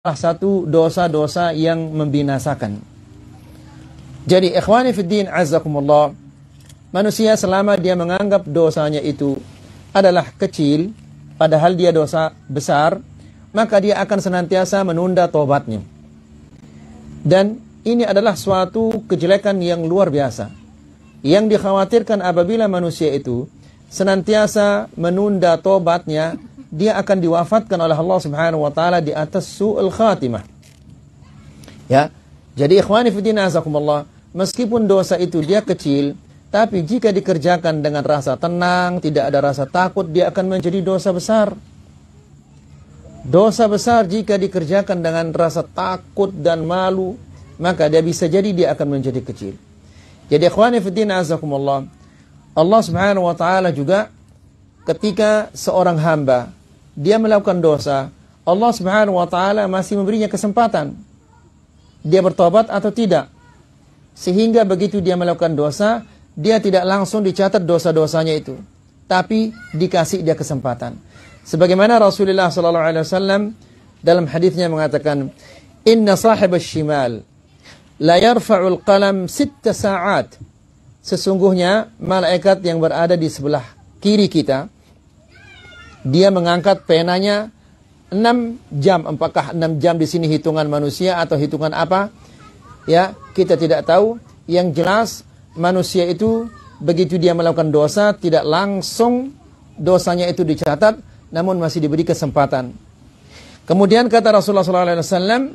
salah satu dosa-dosa yang membinasakan. Jadi ikhwani fiddin azakumullah, manusia selama dia menganggap dosanya itu adalah kecil, padahal dia dosa besar, maka dia akan senantiasa menunda tobatnya. Dan ini adalah suatu kejelekan yang luar biasa. Yang dikhawatirkan apabila manusia itu senantiasa menunda tobatnya dia akan diwafatkan oleh Allah Subhanahu wa taala di atas su'ul khatimah. Ya. Jadi ikhwani fi azakumullah, meskipun dosa itu dia kecil, tapi jika dikerjakan dengan rasa tenang, tidak ada rasa takut, dia akan menjadi dosa besar. Dosa besar jika dikerjakan dengan rasa takut dan malu, maka dia bisa jadi dia akan menjadi kecil. Jadi ikhwani fi azakumullah, Allah Subhanahu wa taala juga ketika seorang hamba dia melakukan dosa, Allah Subhanahu wa taala masih memberinya kesempatan dia bertobat atau tidak. Sehingga begitu dia melakukan dosa, dia tidak langsung dicatat dosa-dosanya itu, tapi dikasih dia kesempatan. Sebagaimana Rasulullah sallallahu alaihi wasallam dalam hadisnya mengatakan, "Inna sahib shimal la yarfa'ul qalam sitta sa'at." Sesungguhnya malaikat yang berada di sebelah kiri kita dia mengangkat penanya 6 jam. Apakah 6 jam di sini hitungan manusia atau hitungan apa? Ya, kita tidak tahu. Yang jelas manusia itu begitu dia melakukan dosa tidak langsung dosanya itu dicatat namun masih diberi kesempatan. Kemudian kata Rasulullah SAW,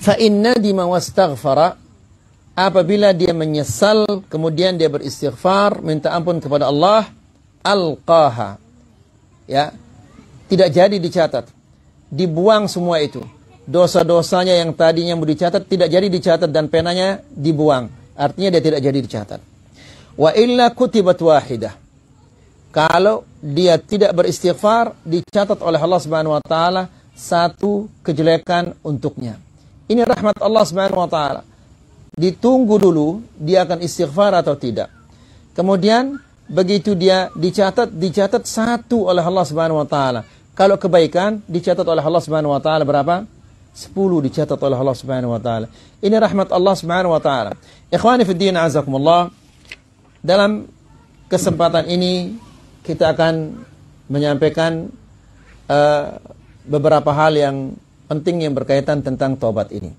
"Fa inna dima apabila dia menyesal kemudian dia beristighfar minta ampun kepada Allah al Al-Qaha, ya tidak jadi dicatat. Dibuang semua itu. Dosa-dosanya yang tadinya mau dicatat tidak jadi dicatat dan penanya dibuang. Artinya dia tidak jadi dicatat. Wa illa kutibat wahidah. Kalau dia tidak beristighfar, dicatat oleh Allah Subhanahu wa taala satu kejelekan untuknya. Ini rahmat Allah Subhanahu wa taala. Ditunggu dulu dia akan istighfar atau tidak. Kemudian begitu dia dicatat dicatat satu oleh Allah Subhanahu wa taala. Kalau kebaikan dicatat oleh Allah Subhanahu wa taala berapa? 10 dicatat oleh Allah Subhanahu wa taala. Ini rahmat Allah Subhanahu wa taala. Ikhwani fi din azakumullah. Dalam kesempatan ini kita akan menyampaikan uh, beberapa hal yang penting yang berkaitan tentang taubat ini.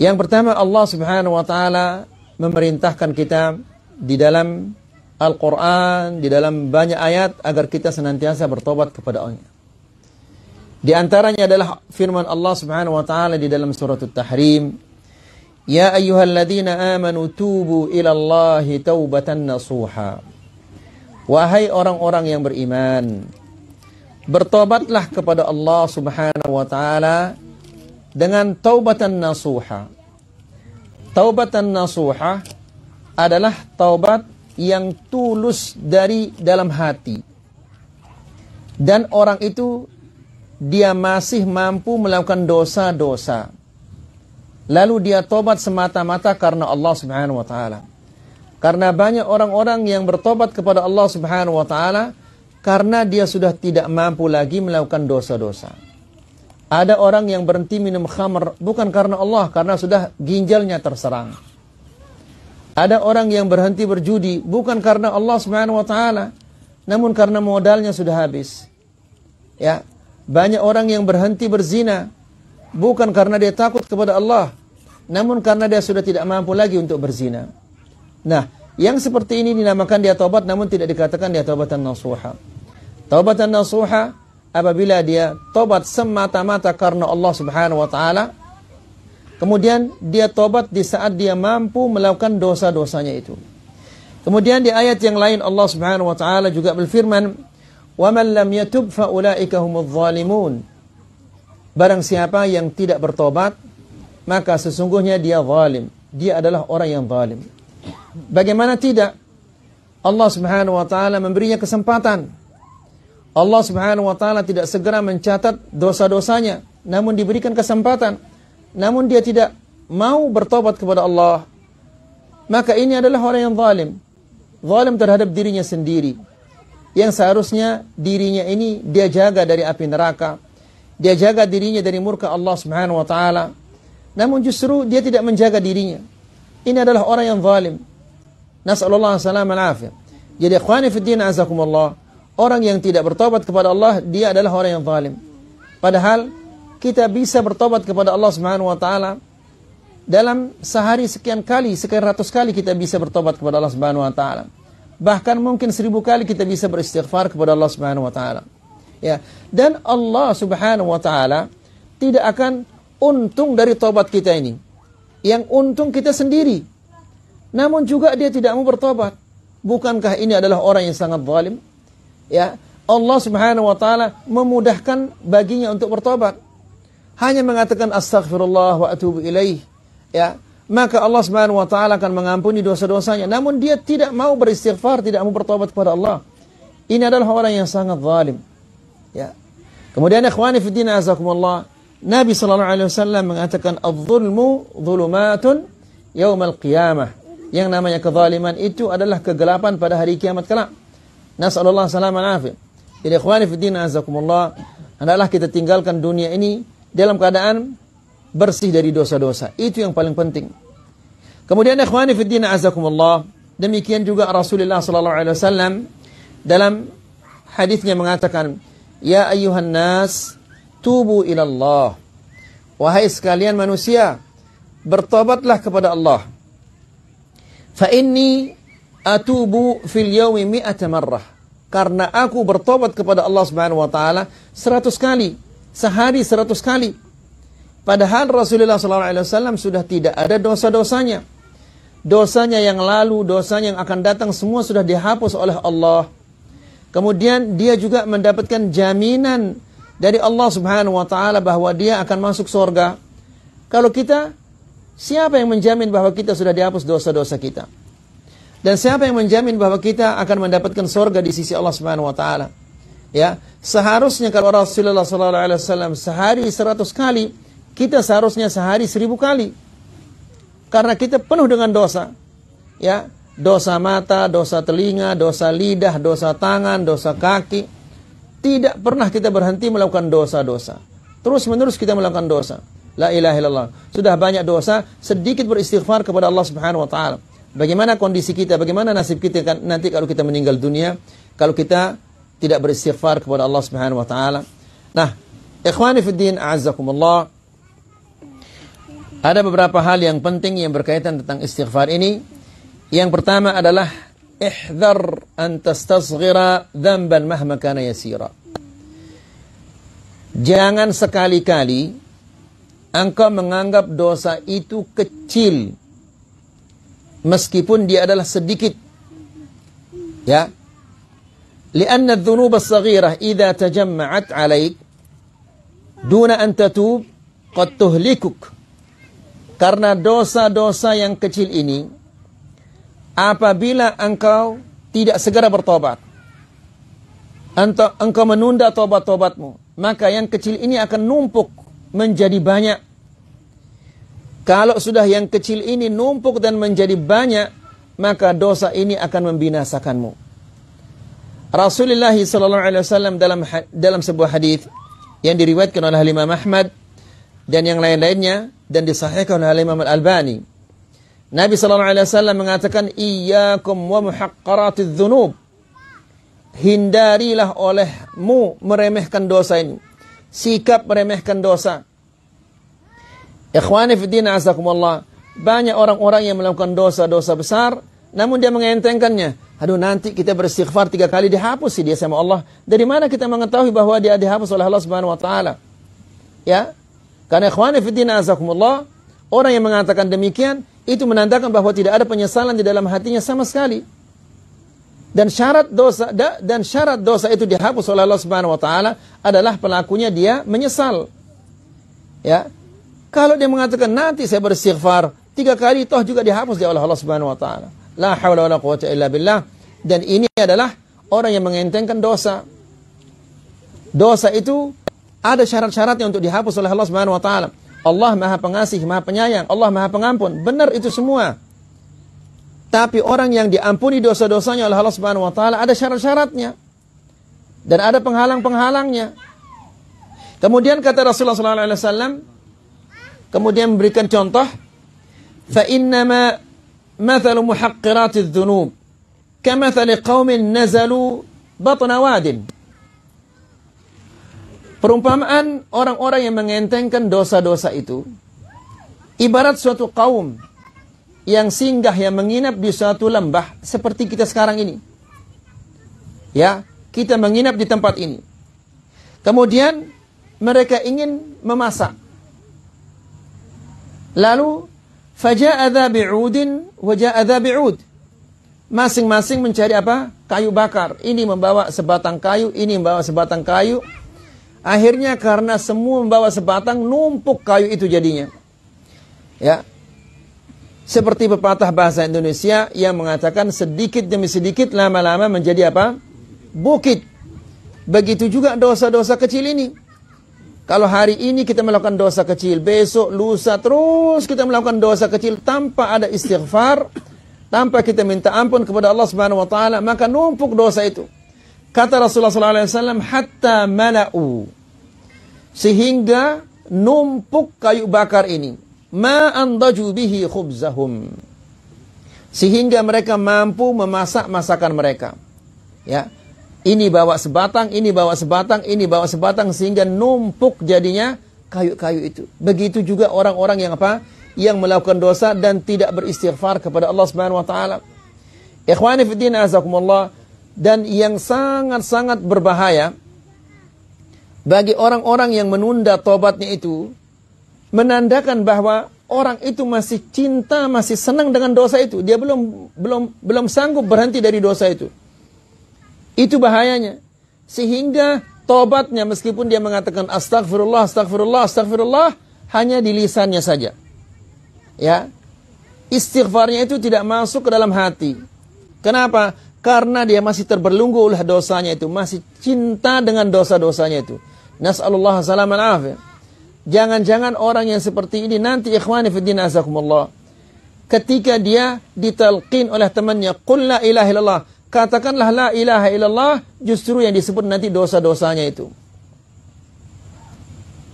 Yang pertama Allah Subhanahu wa taala memerintahkan kita di dalam Al-Quran, di dalam banyak ayat agar kita senantiasa bertobat kepada Allah. Di antaranya adalah firman Allah Subhanahu wa taala di dalam surah At-Tahrim, "Ya ayyuhalladzina amanu tubu ila Allahi taubatan nasuha." Wahai orang-orang yang beriman, bertobatlah kepada Allah Subhanahu wa taala dengan taubatan nasuha. Taubatan nasuha adalah taubat yang tulus dari dalam hati. Dan orang itu dia masih mampu melakukan dosa-dosa. Lalu dia tobat semata-mata karena Allah Subhanahu wa taala. Karena banyak orang-orang yang bertobat kepada Allah Subhanahu wa taala karena dia sudah tidak mampu lagi melakukan dosa-dosa. Ada orang yang berhenti minum khamr bukan karena Allah, karena sudah ginjalnya terserang. Ada orang yang berhenti berjudi bukan karena Allah Subhanahu wa taala, namun karena modalnya sudah habis. Ya, banyak orang yang berhenti berzina bukan karena dia takut kepada Allah, namun karena dia sudah tidak mampu lagi untuk berzina. Nah, yang seperti ini dinamakan dia taubat namun tidak dikatakan dia taubatan nasuha. Taubatan nasuha apabila dia taubat semata-mata karena Allah Subhanahu wa taala Kemudian dia tobat di saat dia mampu melakukan dosa-dosanya itu. Kemudian di ayat yang lain Allah Subhanahu wa taala juga berfirman, "Wa man lam yatub fa ulaika humudz zalimun." Barang siapa yang tidak bertobat, maka sesungguhnya dia zalim. Dia adalah orang yang zalim. Bagaimana tidak? Allah Subhanahu wa taala memberinya kesempatan. Allah Subhanahu wa taala tidak segera mencatat dosa-dosanya, namun diberikan kesempatan namun dia tidak mau bertobat kepada Allah, maka ini adalah orang yang zalim. Zalim terhadap dirinya sendiri. Yang seharusnya dirinya ini dia jaga dari api neraka. Dia jaga dirinya dari murka Allah Subhanahu wa taala. Namun justru dia tidak menjaga dirinya. Ini adalah orang yang zalim. Nasallallahu alaihi wasallam Jadi ya ikhwani fi din azakumullah, orang yang tidak bertobat kepada Allah dia adalah orang yang zalim. Padahal kita bisa bertobat kepada Allah Subhanahu wa taala dalam sehari sekian kali, sekian ratus kali kita bisa bertobat kepada Allah Subhanahu wa taala. Bahkan mungkin seribu kali kita bisa beristighfar kepada Allah Subhanahu wa taala. Ya, dan Allah Subhanahu wa taala tidak akan untung dari tobat kita ini. Yang untung kita sendiri. Namun juga dia tidak mau bertobat. Bukankah ini adalah orang yang sangat zalim? Ya, Allah Subhanahu wa taala memudahkan baginya untuk bertobat hanya mengatakan astaghfirullah wa atubu ilaih ya maka Allah Subhanahu wa taala akan mengampuni dosa-dosanya namun dia tidak mau beristighfar tidak mau bertobat kepada Allah ini adalah orang yang sangat zalim ya kemudian ikhwani fi din azakumullah Nabi sallallahu alaihi wasallam mengatakan adz-zulmu dhulumatun yaumal qiyamah yang namanya kezaliman itu adalah kegelapan pada hari kiamat kelak nasallallahu salaman afi jadi ikhwani fi din azakumullah hendaklah kita tinggalkan dunia ini dalam keadaan bersih dari dosa-dosa. Itu yang paling penting. Kemudian ikhwani din azakumullah. Demikian juga Rasulullah sallallahu alaihi wasallam dalam hadisnya mengatakan, "Ya ayyuhan nas, tubu ila Allah." Wahai sekalian manusia, bertobatlah kepada Allah. Fa inni atubu fil yawmi mi'ata marrah. Karena aku bertobat kepada Allah Subhanahu wa taala 100 kali sehari seratus kali. Padahal Rasulullah SAW sudah tidak ada dosa-dosanya. Dosanya yang lalu, dosanya yang akan datang semua sudah dihapus oleh Allah. Kemudian dia juga mendapatkan jaminan dari Allah Subhanahu wa taala bahwa dia akan masuk surga. Kalau kita siapa yang menjamin bahwa kita sudah dihapus dosa-dosa kita? Dan siapa yang menjamin bahwa kita akan mendapatkan surga di sisi Allah Subhanahu wa taala? Ya, Seharusnya kalau Rasulullah Sallallahu Alaihi Wasallam sehari seratus kali, kita seharusnya sehari seribu kali. Karena kita penuh dengan dosa. Ya, dosa mata, dosa telinga, dosa lidah, dosa tangan, dosa kaki. Tidak pernah kita berhenti melakukan dosa-dosa. Terus-menerus kita melakukan dosa. La ilaha illallah. Sudah banyak dosa, sedikit beristighfar kepada Allah Subhanahu wa taala. Bagaimana kondisi kita, bagaimana nasib kita kan nanti kalau kita meninggal dunia, kalau kita tidak beristighfar kepada Allah Subhanahu wa taala. Nah, ikhwani fid din a'azzakumullah. Ada beberapa hal yang penting yang berkaitan tentang istighfar ini. Yang pertama adalah ihdhar an tastasghira dhanban mahma kana yasira. Jangan sekali-kali engkau menganggap dosa itu kecil meskipun dia adalah sedikit. Ya, لأن الذنوب الصغيرة إذا تجمعت عليك دون أن تتوب قد تهلكك karena dosa-dosa yang kecil ini apabila engkau tidak segera bertobat atau engkau menunda tobat-tobatmu maka yang kecil ini akan numpuk menjadi banyak kalau sudah yang kecil ini numpuk dan menjadi banyak maka dosa ini akan membinasakanmu Rasulullah sallallahu alaihi wasallam dalam dalam sebuah hadis yang diriwayatkan oleh Imam Ahmad dan yang lain-lainnya dan disahihkan oleh Imam Al-Albani. Nabi sallallahu alaihi wasallam mengatakan iyyakum wa muhaqqaratiz dzunub. Hindarilah olehmu meremehkan dosa ini. Sikap meremehkan dosa. Ikhwani fi din azakumullah. Banyak orang-orang yang melakukan dosa-dosa besar namun dia mengentengkannya. Aduh nanti kita beristighfar tiga kali dihapus sih dia sama Allah. Dari mana kita mengetahui bahwa dia dihapus oleh Allah Subhanahu Wa Taala? Ya, karena ikhwani fiddina azakumullah, orang yang mengatakan demikian, itu menandakan bahwa tidak ada penyesalan di dalam hatinya sama sekali. Dan syarat dosa dan syarat dosa itu dihapus oleh Allah Subhanahu wa taala adalah pelakunya dia menyesal. Ya. Kalau dia mengatakan nanti saya beristighfar tiga kali toh juga dihapus dia oleh Allah Subhanahu wa taala. La wa la quwata illa billah. Dan ini adalah orang yang mengentengkan dosa. Dosa itu ada syarat-syaratnya untuk dihapus oleh Allah Subhanahu wa taala. Allah Maha Pengasih, Maha Penyayang, Allah Maha Pengampun. Benar itu semua. Tapi orang yang diampuni dosa-dosanya oleh Allah Subhanahu wa taala ada syarat-syaratnya. Dan ada penghalang-penghalangnya. Kemudian kata Rasulullah sallallahu alaihi wasallam kemudian memberikan contoh fa innama مثل محقرات الذنوب كمثل قوم نزلوا بطن واد Perumpamaan orang-orang yang mengentengkan dosa-dosa itu ibarat suatu kaum yang singgah yang menginap di suatu lembah seperti kita sekarang ini. Ya, kita menginap di tempat ini. Kemudian mereka ingin memasak. Lalu Faja'a dha bi'udin wa ja'a bi'ud. Masing-masing mencari apa? Kayu bakar. Ini membawa sebatang kayu, ini membawa sebatang kayu. Akhirnya karena semua membawa sebatang, numpuk kayu itu jadinya. Ya. Seperti pepatah bahasa Indonesia yang mengatakan sedikit demi sedikit lama-lama menjadi apa? Bukit. Begitu juga dosa-dosa kecil ini. Kalau hari ini kita melakukan dosa kecil, besok, lusa, terus kita melakukan dosa kecil tanpa ada istighfar, tanpa kita minta ampun kepada Allah Subhanahu wa taala, maka numpuk dosa itu. Kata Rasulullah sallallahu alaihi wasallam, "Hatta mala'u." Sehingga numpuk kayu bakar ini, ma andaju bihi khubzahum. Sehingga mereka mampu memasak masakan mereka. Ya. Ini bawa sebatang, ini bawa sebatang, ini bawa sebatang sehingga numpuk jadinya kayu-kayu itu. Begitu juga orang-orang yang apa? Yang melakukan dosa dan tidak beristighfar kepada Allah Subhanahu wa taala. Ikhwani fi din dan yang sangat-sangat berbahaya bagi orang-orang yang menunda tobatnya itu menandakan bahwa orang itu masih cinta, masih senang dengan dosa itu. Dia belum belum belum sanggup berhenti dari dosa itu. Itu bahayanya. Sehingga tobatnya meskipun dia mengatakan astagfirullah, astagfirullah, astagfirullah, hanya di lisannya saja. Ya. Istighfarnya itu tidak masuk ke dalam hati. Kenapa? Karena dia masih terbelunggu oleh dosanya itu, masih cinta dengan dosa-dosanya itu. Nas'alullah salaman afiyah. Jangan-jangan orang yang seperti ini nanti ikhwani din azakumullah. Ketika dia ditalqin oleh temannya, Qul la ilaha illallah katakanlah la ilaha illallah justru yang disebut nanti dosa-dosanya itu.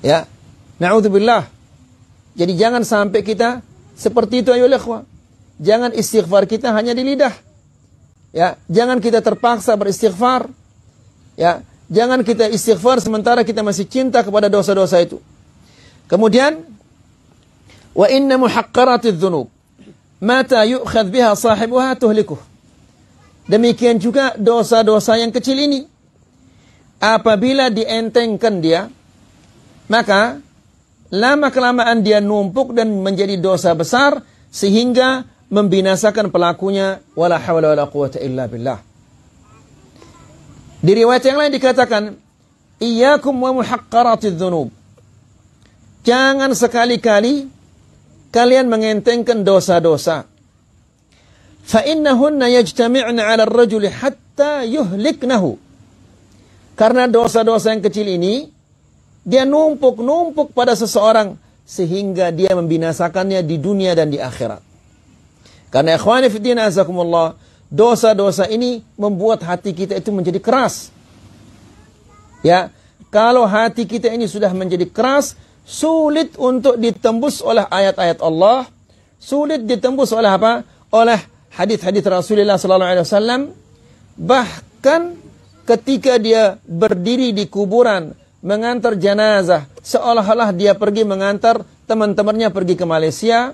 Ya. Na'udzubillah. Jadi jangan sampai kita seperti itu ayolah Jangan istighfar kita hanya di lidah. Ya, jangan kita terpaksa beristighfar. Ya, jangan kita istighfar sementara kita masih cinta kepada dosa-dosa itu. Kemudian wa inna muhaqqaratiz dzunub mata yu'khadh biha sahibuha tuhlikuh. Demikian juga dosa-dosa yang kecil ini. Apabila dientengkan dia, maka lama-kelamaan dia numpuk dan menjadi dosa besar sehingga membinasakan pelakunya. Wala hawla wala quwata illa billah. Di riwayat yang lain dikatakan, Iyakum wa muhaqqaratid dhunub. Jangan sekali-kali kalian mengentengkan dosa-dosa فَإِنَّهُنَّ يَجْتَمِعْنَ عَلَى الرَّجُلِ حَتَّى يُهْلِكْنَهُ Karena dosa-dosa yang kecil ini dia numpuk-numpuk pada seseorang sehingga dia membinasakannya di dunia dan di akhirat. Karena ikhwani fiddin azakumullah, dosa-dosa ini membuat hati kita itu menjadi keras. Ya, kalau hati kita ini sudah menjadi keras, sulit untuk ditembus oleh ayat-ayat Allah, sulit ditembus oleh apa? Oleh hadis-hadis Rasulullah sallallahu alaihi wasallam bahkan ketika dia berdiri di kuburan mengantar jenazah seolah-olah dia pergi mengantar teman-temannya pergi ke Malaysia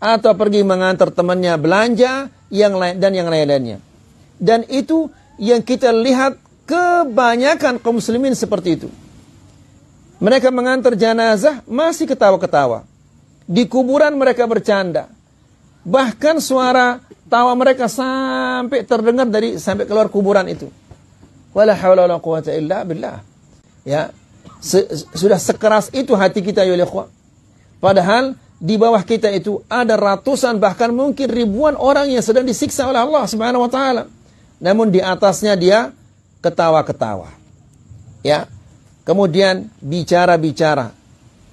atau pergi mengantar temannya belanja yang lain dan yang lain-lainnya. Dan itu yang kita lihat kebanyakan kaum muslimin seperti itu. Mereka mengantar jenazah masih ketawa-ketawa. Di kuburan mereka bercanda. Bahkan suara Tawa mereka sampai terdengar dari sampai keluar kuburan itu. Wala haula wala quwata illa billah. Ya. Se sudah sekeras itu hati kita ya ikhwan. Padahal di bawah kita itu ada ratusan bahkan mungkin ribuan orang yang sedang disiksa oleh Allah Subhanahu wa taala. Namun di atasnya dia ketawa-ketawa. Ya. Kemudian bicara-bicara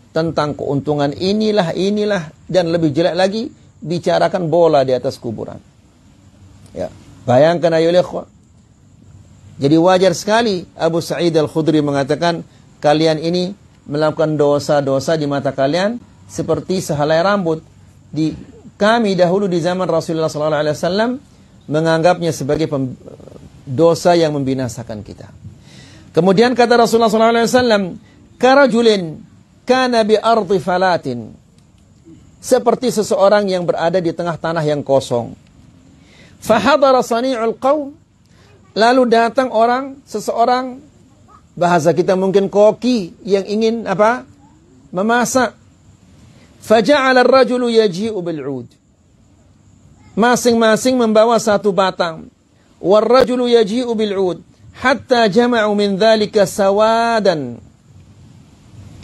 tentang keuntungan inilah inilah dan lebih jelek lagi bicarakan bola di atas kuburan. Ya, bayangkan ayo Jadi wajar sekali Abu Sa'id Al-Khudri mengatakan kalian ini melakukan dosa-dosa di mata kalian seperti sehelai rambut. Di kami dahulu di zaman Rasulullah sallallahu alaihi wasallam menganggapnya sebagai dosa yang membinasakan kita. Kemudian kata Rasulullah sallallahu alaihi wasallam, "Karajulin kana bi ardi falatin." seperti seseorang yang berada di tengah tanah yang kosong. Fahadara sani'ul qaum lalu datang orang seseorang bahasa kita mungkin koki yang ingin apa? memasak. Faja'ala ar-rajulu yaji'u bil'ud. Masing-masing membawa satu batang. Wal rajulu yaji'u bil'ud hatta jama'u min dhalika sawadan.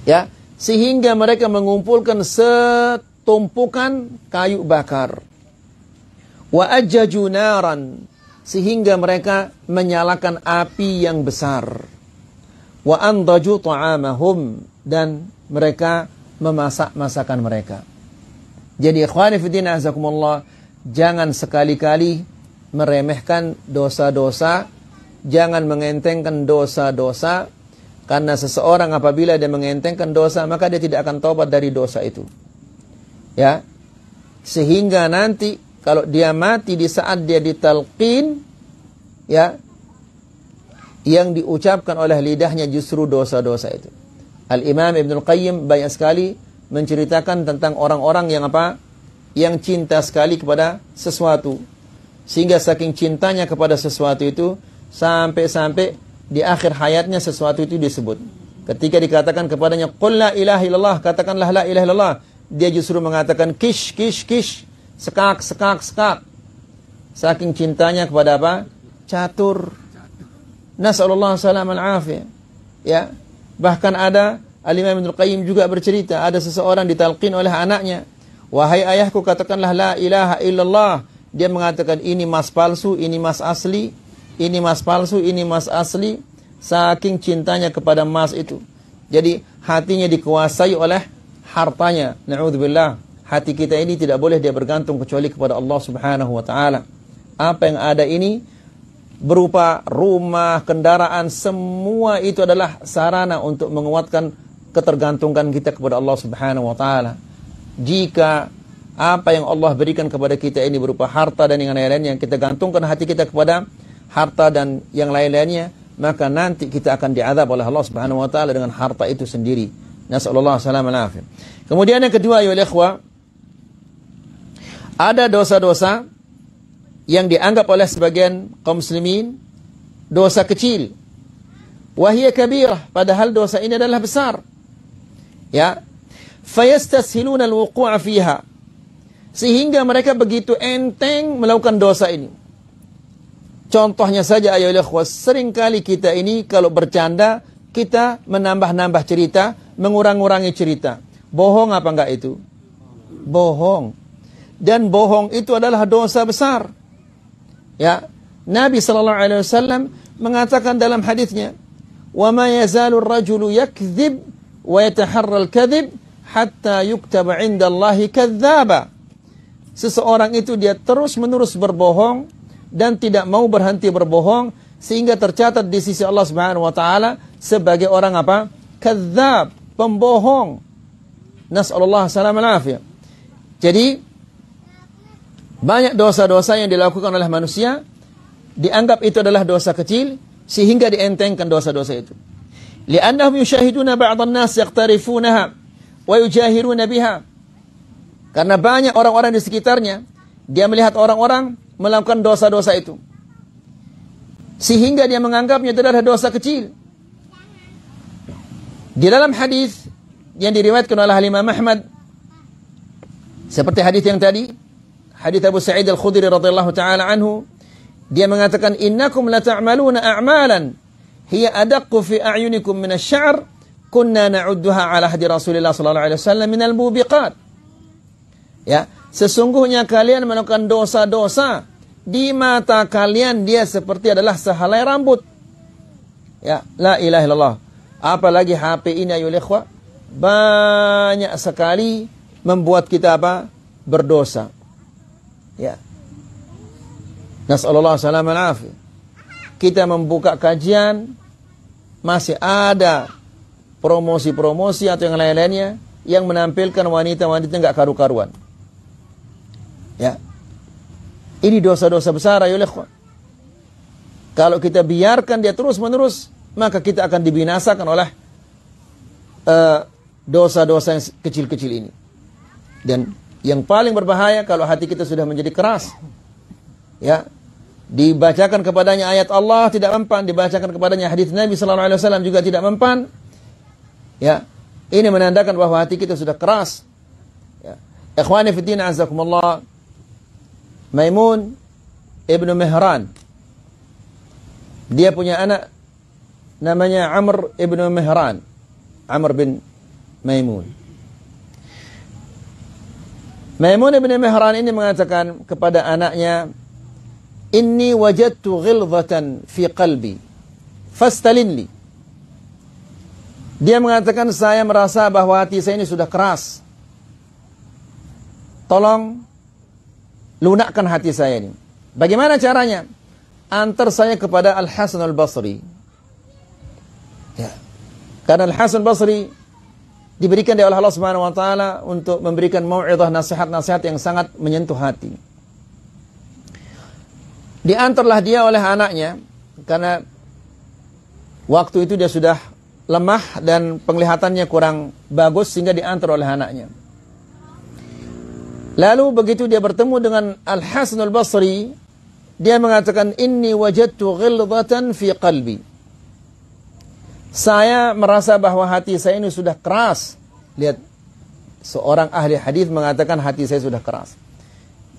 Ya, sehingga mereka mengumpulkan set tumpukan kayu bakar. Wa ajaju naran sehingga mereka menyalakan api yang besar. Wa andaju ta'amahum dan mereka memasak masakan mereka. Jadi ikhwan fillah azakumullah, jangan sekali-kali meremehkan dosa-dosa, jangan mengentengkan dosa-dosa karena seseorang apabila dia mengentengkan dosa maka dia tidak akan taubat dari dosa itu. Ya. Sehingga nanti kalau dia mati di saat dia ditalqin ya yang diucapkan oleh lidahnya justru dosa-dosa itu. Al-Imam Ibnu Qayyim banyak sekali menceritakan tentang orang-orang yang apa? Yang cinta sekali kepada sesuatu. Sehingga saking cintanya kepada sesuatu itu sampai-sampai di akhir hayatnya sesuatu itu disebut. Ketika dikatakan kepadanya qul la ilaha illallah, katakanlah la ilaha illallah dia justru mengatakan kish, kish, kish, sekak, sekak, sekak. Saking cintanya kepada apa? Catur. nasallallahu salam al-afiyah. Ya. Bahkan ada Al-Imam Ibn Qayyim juga bercerita, ada seseorang ditalqin oleh anaknya. Wahai ayahku, katakanlah la ilaha illallah. Dia mengatakan ini mas palsu, ini mas asli, ini mas palsu, ini mas asli. Saking cintanya kepada mas itu. Jadi hatinya dikuasai oleh hartanya, naudzubillah, hati kita ini tidak boleh dia bergantung kecuali kepada Allah Subhanahu wa taala. Apa yang ada ini berupa rumah, kendaraan, semua itu adalah sarana untuk menguatkan ketergantungan kita kepada Allah Subhanahu wa taala. Jika apa yang Allah berikan kepada kita ini berupa harta dan yang lain lain yang kita gantungkan hati kita kepada harta dan yang lain-lainnya, maka nanti kita akan diadab oleh Allah Subhanahu wa taala dengan harta itu sendiri. Nasallallahu alaihi wasallam Kemudian yang kedua ya ikhwah ada dosa-dosa yang dianggap oleh sebagian kaum muslimin dosa kecil. Wahia kabirah, padahal dosa ini adalah besar. Ya. Fayastashiluna al fiha. Sehingga mereka begitu enteng melakukan dosa ini. Contohnya saja ayo ikhwas, seringkali kita ini kalau bercanda kita menambah-nambah cerita, mengurang-urangi cerita. Bohong apa enggak itu? Bohong. Dan bohong itu adalah dosa besar. Ya, Nabi sallallahu alaihi wasallam mengatakan dalam hadisnya, "Wa ma yazalu ar-rajulu yakdzib wa yataharra al-kadzib hatta yuktaba 'inda Allah kadzdzaba." Seseorang itu dia terus-menerus berbohong dan tidak mau berhenti berbohong sehingga tercatat di sisi Allah Subhanahu wa taala sebagai orang apa? Kedzab, pembohong. Nas'alullah salam alafiyah. Jadi banyak dosa-dosa yang dilakukan oleh manusia dianggap itu adalah dosa kecil sehingga dientengkan dosa-dosa itu. Li'annahum yushahiduna ba'dhan nas yaqtarifunaha wa yujahiruna biha. Karena banyak orang-orang di sekitarnya dia melihat orang-orang melakukan dosa-dosa itu. Sehingga dia menganggapnya itu adalah dosa kecil di dalam hadis yang diriwayatkan oleh Imam Ahmad seperti hadis yang tadi, hadis Abu Sa'id Al-Khudri radhiyallahu taala anhu, dia mengatakan innakum lata'maluna a'malan hiya adaqqu fi a'yunikum min asy-sya'r kunna na'udduha ala hadi Rasulillah sallallahu alaihi wasallam min al-mubiqat. Ya, sesungguhnya kalian melakukan dosa-dosa di mata kalian dia seperti adalah sehelai rambut. Ya, la ilaha illallah. Apalagi HP ini ayo lekwa. banyak sekali membuat kita apa? berdosa. Ya. Nasallallahu salam alafi. Kita membuka kajian masih ada promosi-promosi atau yang lain-lainnya yang menampilkan wanita-wanita enggak karu-karuan. Ya. Ini dosa-dosa besar ayo lekwa. Kalau kita biarkan dia terus-menerus maka kita akan dibinasakan oleh eh, dosa-dosa uh, yang kecil-kecil ini. Dan yang paling berbahaya kalau hati kita sudah menjadi keras. Ya. Dibacakan kepadanya ayat Allah tidak mempan, dibacakan kepadanya hadis Nabi sallallahu alaihi wasallam juga tidak mempan. Ya. Ini menandakan bahwa hati kita sudah keras. Ya. Ikhwani fi din Maimun Ibnu Mihran. Dia punya anak namanya Amr ibn Mihran. Amr bin Maimun. Maimun ibn Mihran ini mengatakan kepada anaknya, Inni wajadtu ghilzatan fi qalbi, fastalinli. Dia mengatakan, saya merasa bahwa hati saya ini sudah keras. Tolong lunakkan hati saya ini. Bagaimana caranya? Antar saya kepada Al-Hasan Al-Basri Ya. Karena Al-Hasan Basri diberikan oleh Allah Subhanahu wa taala untuk memberikan mau'izah nasihat-nasihat yang sangat menyentuh hati. Diantarlah dia oleh anaknya karena waktu itu dia sudah lemah dan penglihatannya kurang bagus sehingga diantar oleh anaknya. Lalu begitu dia bertemu dengan Al-Hasan Al-Basri, dia mengatakan, "Inni wajatu ghilzatan fi qalbi." Saya merasa bahwa hati saya ini sudah keras. Lihat, seorang ahli hadis mengatakan hati saya sudah keras.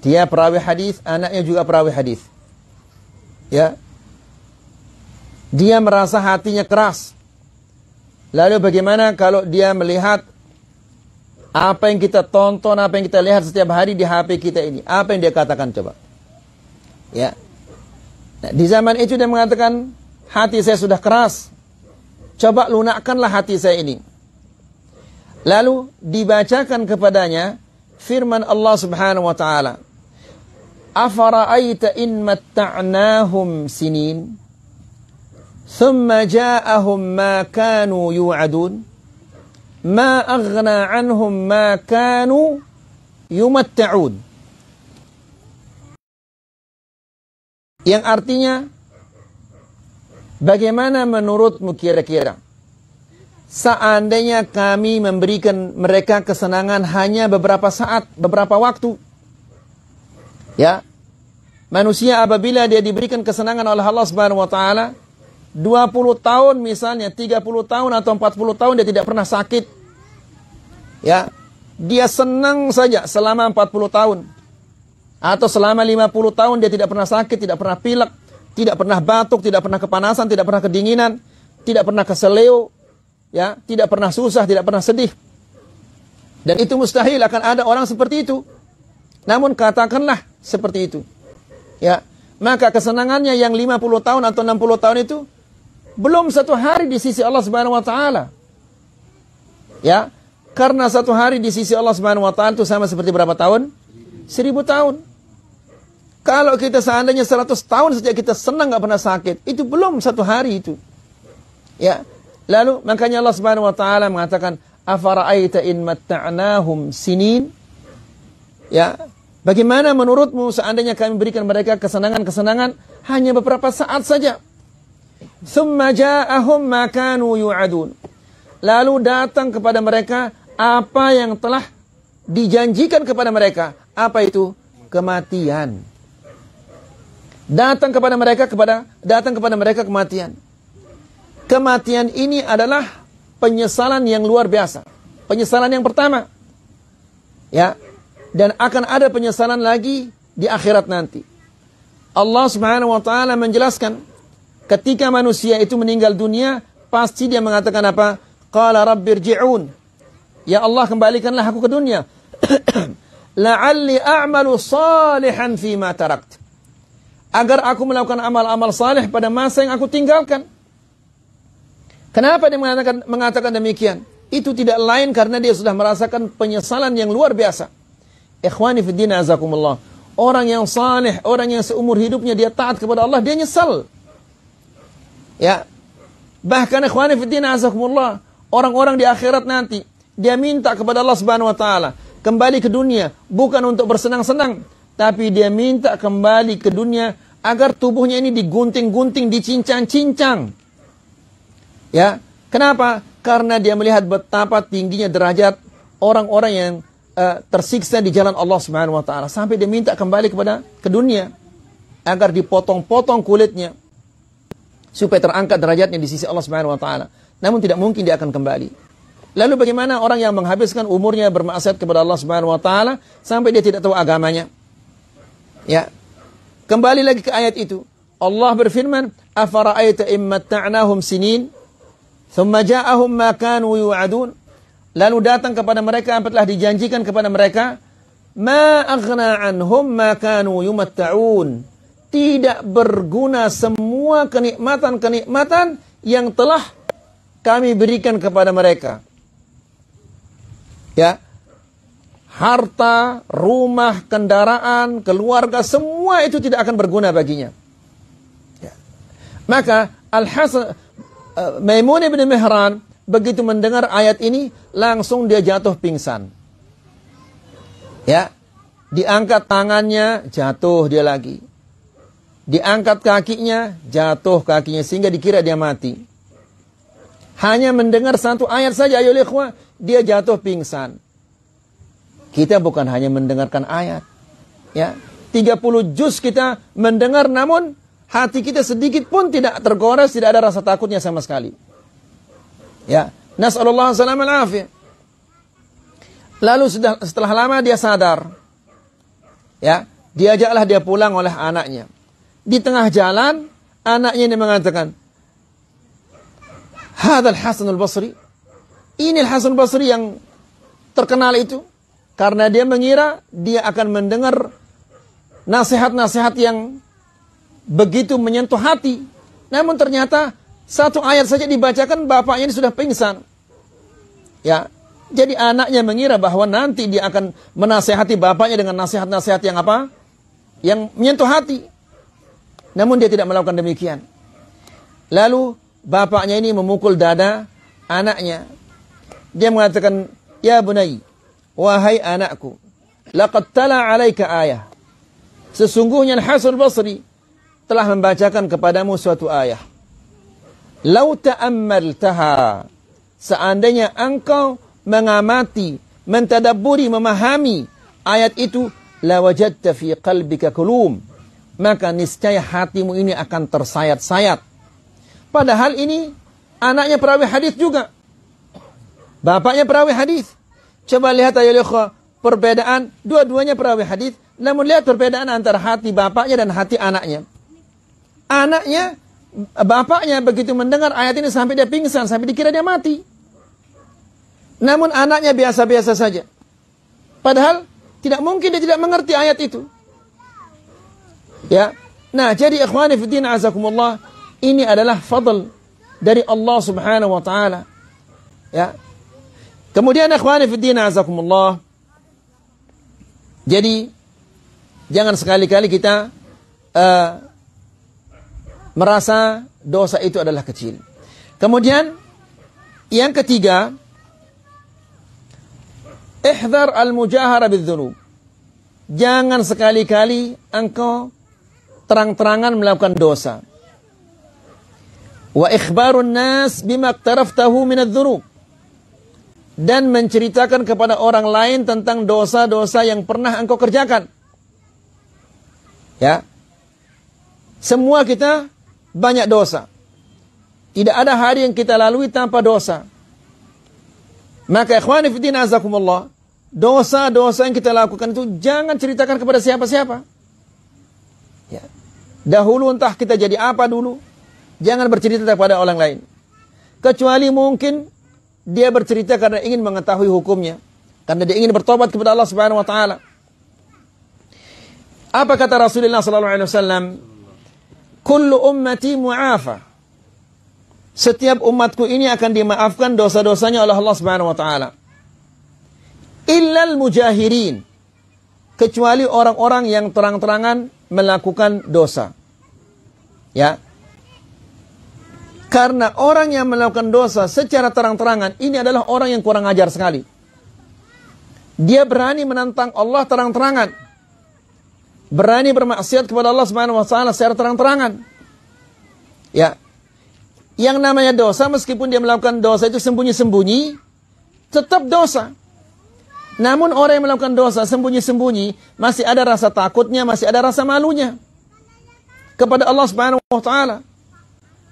Dia perawi hadis, anaknya juga perawi hadis. Ya. Dia merasa hatinya keras. Lalu bagaimana kalau dia melihat apa yang kita tonton, apa yang kita lihat setiap hari di HP kita ini? Apa yang dia katakan coba? Ya. Nah, di zaman itu dia mengatakan hati saya sudah keras. Coba lunakkanlah hati saya ini. Lalu dibacakan kepadanya firman Allah Subhanahu wa taala. Afara'aita in matta'nahum sinin thumma ja'ahum ma kanu yu'adun ma aghna 'anhum ma kanu yumatta'un. Yang artinya Bagaimana menurutmu kira-kira? Seandainya kami memberikan mereka kesenangan hanya beberapa saat, beberapa waktu. Ya. Manusia apabila dia diberikan kesenangan oleh Allah Subhanahu wa taala 20 tahun misalnya, 30 tahun atau 40 tahun dia tidak pernah sakit. Ya. Dia senang saja selama 40 tahun. Atau selama 50 tahun dia tidak pernah sakit, tidak pernah pilek, tidak pernah batuk, tidak pernah kepanasan, tidak pernah kedinginan, tidak pernah keseleo, ya, tidak pernah susah, tidak pernah sedih. Dan itu mustahil akan ada orang seperti itu. Namun katakanlah seperti itu. Ya, maka kesenangannya yang 50 tahun atau 60 tahun itu belum satu hari di sisi Allah Subhanahu wa taala. Ya, karena satu hari di sisi Allah Subhanahu wa taala itu sama seperti berapa tahun? Seribu tahun. Kalau kita seandainya 100 tahun sejak kita senang nggak pernah sakit, itu belum satu hari itu. Ya. Lalu makanya Allah Subhanahu wa taala mengatakan, "Afara'aita in matta'nahum sinin?" Ya. Bagaimana menurutmu seandainya kami berikan mereka kesenangan-kesenangan hanya beberapa saat saja? Summa ja'ahum ma kanu yu'adun. Lalu datang kepada mereka apa yang telah dijanjikan kepada mereka. Apa itu? Kematian. Datang kepada mereka kepada datang kepada mereka kematian. Kematian ini adalah penyesalan yang luar biasa. Penyesalan yang pertama. Ya. Dan akan ada penyesalan lagi di akhirat nanti. Allah Subhanahu wa taala menjelaskan ketika manusia itu meninggal dunia pasti dia mengatakan apa? Qala rabbirji'un. Ya Allah kembalikanlah aku ke dunia. La'alli a'malu salihan fi ma agar aku melakukan amal-amal saleh pada masa yang aku tinggalkan. Kenapa dia mengatakan, mengatakan demikian? Itu tidak lain karena dia sudah merasakan penyesalan yang luar biasa. Ikhwani fiddin azakumullah. Orang yang saleh, orang yang seumur hidupnya dia taat kepada Allah, dia nyesal. Ya. Bahkan ikhwani fiddin azakumullah, orang-orang di akhirat nanti dia minta kepada Allah Subhanahu wa taala kembali ke dunia bukan untuk bersenang-senang, tapi dia minta kembali ke dunia agar tubuhnya ini digunting-gunting, dicincang-cincang. Ya, kenapa? Karena dia melihat betapa tingginya derajat orang-orang yang uh, tersiksa di jalan Allah Subhanahu wa taala sampai dia minta kembali kepada ke dunia agar dipotong-potong kulitnya supaya terangkat derajatnya di sisi Allah Subhanahu wa taala. Namun tidak mungkin dia akan kembali. Lalu bagaimana orang yang menghabiskan umurnya bermaksiat kepada Allah Subhanahu wa taala sampai dia tidak tahu agamanya? Ya, Kembali lagi ke ayat itu. Allah berfirman, "Afara'aita immatta'nahum sinin, thumma ja'ahum ma kanu yu'adun." Lalu datang kepada mereka apa telah dijanjikan kepada mereka, "Ma aghna 'anhum ma kanu yumatta'un." Tidak berguna semua kenikmatan-kenikmatan yang telah kami berikan kepada mereka. Ya, harta, rumah, kendaraan, keluarga, semua itu tidak akan berguna baginya. Ya. Maka Al-Hasan uh, Maimun bin Mihran begitu mendengar ayat ini langsung dia jatuh pingsan. Ya. Diangkat tangannya, jatuh dia lagi. Diangkat kakinya, jatuh kakinya sehingga dikira dia mati. Hanya mendengar satu ayat saja ayo dia jatuh pingsan. Kita bukan hanya mendengarkan ayat. Ya, 30 juz kita mendengar namun hati kita sedikit pun tidak tergores, tidak ada rasa takutnya sama sekali. Ya, nasallallahu alaihi wasallam Lalu setelah, setelah lama dia sadar. Ya, diajaklah dia pulang oleh anaknya. Di tengah jalan, anaknya ini mengatakan, Hadal Hasan al-Basri. Ini Hasan al-Basri yang terkenal itu. Karena dia mengira dia akan mendengar nasihat-nasihat yang begitu menyentuh hati. Namun ternyata satu ayat saja dibacakan bapaknya ini sudah pingsan. Ya, jadi anaknya mengira bahwa nanti dia akan menasehati bapaknya dengan nasihat-nasihat yang apa? Yang menyentuh hati. Namun dia tidak melakukan demikian. Lalu bapaknya ini memukul dada anaknya. Dia mengatakan, "Ya bunai, Wahai anakku, laqad tala alaika ayah. Sesungguhnya Hasan Basri telah membacakan kepadamu suatu ayah. Lau ta'ammaltaha. Seandainya engkau mengamati, mentadaburi, memahami ayat itu, wajadta fi qalbika kulum. Maka niscaya hatimu ini akan tersayat-sayat. Padahal ini anaknya perawi hadis juga. Bapaknya perawi hadis. Coba lihat ayo perbedaan dua-duanya perawi hadis, namun lihat perbedaan antara hati bapaknya dan hati anaknya. Anaknya bapaknya begitu mendengar ayat ini sampai dia pingsan, sampai dikira dia mati. Namun anaknya biasa-biasa saja. Padahal tidak mungkin dia tidak mengerti ayat itu. Ya. Nah, jadi ikhwani fi din azakumullah, ini adalah fadl dari Allah Subhanahu wa taala. Ya, Kemudian fi fiddin azakumullah. Jadi jangan sekali-kali kita uh, merasa dosa itu adalah kecil. Kemudian yang ketiga, ihdhar al-mujahara bidzunub. Jangan sekali-kali engkau terang-terangan melakukan dosa. Wa ikhbarun nas bima iqtaraftahu min adz dan menceritakan kepada orang lain tentang dosa-dosa yang pernah engkau kerjakan. Ya. Semua kita banyak dosa. Tidak ada hari yang kita lalui tanpa dosa. Maka ikhwan azakumullah, dosa-dosa yang kita lakukan itu jangan ceritakan kepada siapa-siapa. Ya. Dahulu entah kita jadi apa dulu, jangan bercerita kepada orang lain. Kecuali mungkin dia bercerita karena ingin mengetahui hukumnya. Karena dia ingin bertobat kepada Allah Subhanahu wa taala. Apa kata Rasulullah sallallahu alaihi wasallam? Kullu ummati mu'afa. Setiap umatku ini akan dimaafkan dosa-dosanya oleh Allah Subhanahu wa taala. al mujahirin. Kecuali orang-orang yang terang-terangan melakukan dosa. Ya, karena orang yang melakukan dosa secara terang-terangan, ini adalah orang yang kurang ajar sekali. Dia berani menantang Allah terang-terangan. Berani bermaksiat kepada Allah Subhanahu wa taala secara terang-terangan. Ya. Yang namanya dosa meskipun dia melakukan dosa itu sembunyi-sembunyi, tetap dosa. Namun orang yang melakukan dosa sembunyi-sembunyi masih ada rasa takutnya, masih ada rasa malunya kepada Allah Subhanahu wa taala.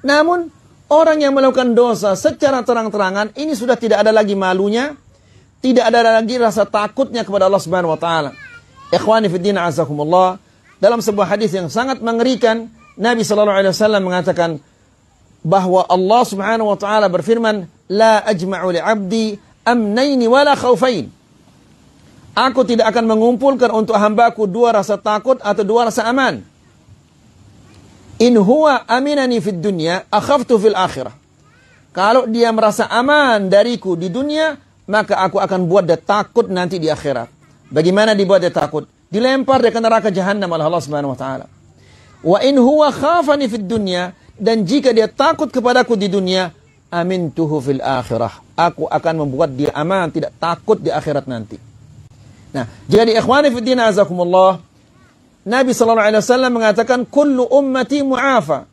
Namun Orang yang melakukan dosa secara terang-terangan ini sudah tidak ada lagi malunya, tidak ada lagi rasa takutnya kepada Allah Subhanahu wa taala. Ikhwani fi din azakumullah, dalam sebuah hadis yang sangat mengerikan, Nabi sallallahu alaihi wasallam mengatakan bahwa Allah Subhanahu wa taala berfirman, "La ajma'u li 'abdi amnaini la khaufain." Aku tidak akan mengumpulkan untuk hambaku dua rasa takut atau dua rasa aman. In huwa aminani fid dunya, akhaftu fil akhirah. Kalau dia merasa aman dariku di dunia, maka aku akan buat dia takut nanti di akhirat. Bagaimana dibuat dia takut? Dilempar dia ke neraka jahanam oleh Allah Subhanahu wa taala. Wa in huwa khafani fid dunya dan jika dia takut kepadaku di dunia, amin tuhu fil akhirah. Aku akan membuat dia aman, tidak takut di akhirat nanti. Nah, jadi ikhwani fid din azakumullah, Nabi Shallallahu Alaihi Wasallam mengatakan, "Kullu ummati mu'afa."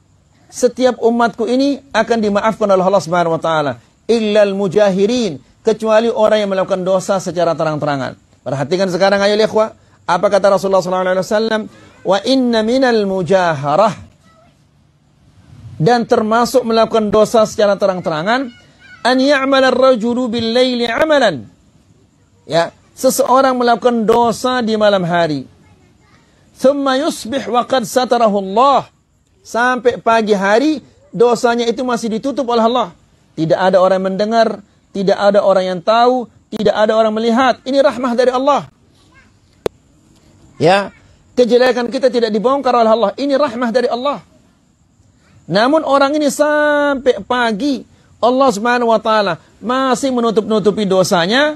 Setiap umatku ini akan dimaafkan oleh Allah Subhanahu Wa Taala. Illal mujahirin, kecuali orang yang melakukan dosa secara terang-terangan. Perhatikan sekarang ayo ikhwa, apa kata Rasulullah Shallallahu Alaihi Wasallam? Wa inna minal mujaharah dan termasuk melakukan dosa secara terang-terangan an ya'mal ar-rajulu bil-laili amalan ya seseorang melakukan dosa di malam hari Thumma yusbih wa Sampai pagi hari dosanya itu masih ditutup oleh Allah. Tidak ada orang mendengar, tidak ada orang yang tahu, tidak ada orang melihat. Ini rahmah dari Allah. Ya, kejelekan kita tidak dibongkar oleh Allah. Ini rahmah dari Allah. Namun orang ini sampai pagi Allah Subhanahu wa taala masih menutup-nutupi dosanya.